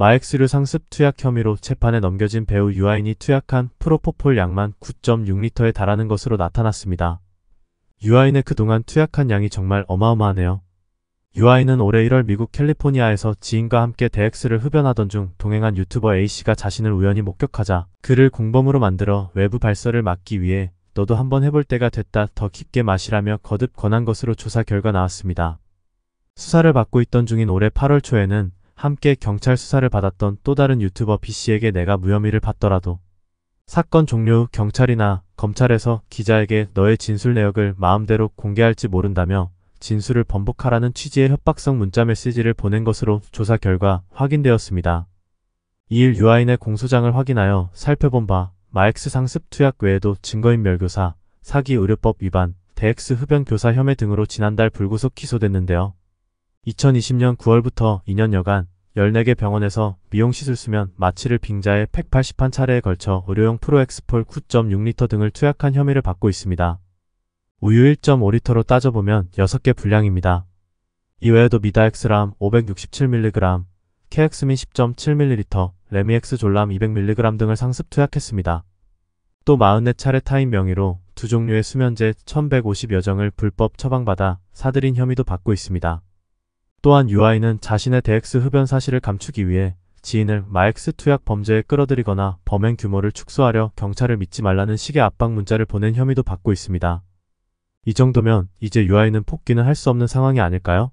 마엑스류 상습 투약 혐의로 재판에 넘겨진 배우 유아인이 투약한 프로포폴 양만 9.6리터에 달하는 것으로 나타났습니다. 유아인의 그동안 투약한 양이 정말 어마어마하네요. 유아인은 올해 1월 미국 캘리포니아에서 지인과 함께 대엑스를 흡연하던 중 동행한 유튜버 A씨가 자신을 우연히 목격하자 그를 공범으로 만들어 외부 발설을 막기 위해 너도 한번 해볼 때가 됐다 더 깊게 마시라며 거듭 권한 것으로 조사 결과 나왔습니다. 수사를 받고 있던 중인 올해 8월 초에는 함께 경찰 수사를 받았던 또 다른 유튜버 B씨에게 내가 무혐의를 받더라도 사건 종료 후 경찰이나 검찰에서 기자에게 너의 진술 내역을 마음대로 공개할지 모른다며 진술을 번복하라는 취지의 협박성 문자 메시지를 보낸 것으로 조사 결과 확인되었습니다. 이일 유아인의 공소장을 확인하여 살펴본 바 마엑스 상습 투약 외에도 증거인멸 교사, 사기 의료법 위반, 대엑스 흡연 교사 혐의 등으로 지난달 불구속 기소됐는데요. 2020년 9월부터 2년여간 14개 병원에서 미용시술 수면 마취를 빙자해 1 8 0판 차례에 걸쳐 의료용 프로엑스폴 9.6리터 등을 투약한 혐의를 받고 있습니다. 우유 1.5리터로 따져보면 6개 분량입니다. 이외에도 미다엑스람 567mg, 케엑스민 10.7ml, 레미엑스 졸람 200mg 등을 상습 투약했습니다. 또 44차례 타인 명의로 두 종류의 수면제 1150여정을 불법 처방받아 사들인 혐의도 받고 있습니다. 또한 유아인은 자신의 DX 흡연 사실을 감추기 위해 지인을 마엑스 투약 범죄에 끌어들이거나 범행 규모를 축소하려 경찰을 믿지 말라는 식의 압박 문자를 보낸 혐의도 받고 있습니다. 이 정도면 이제 유아인은 복귀는 할 수 없는 상황이 아닐까요?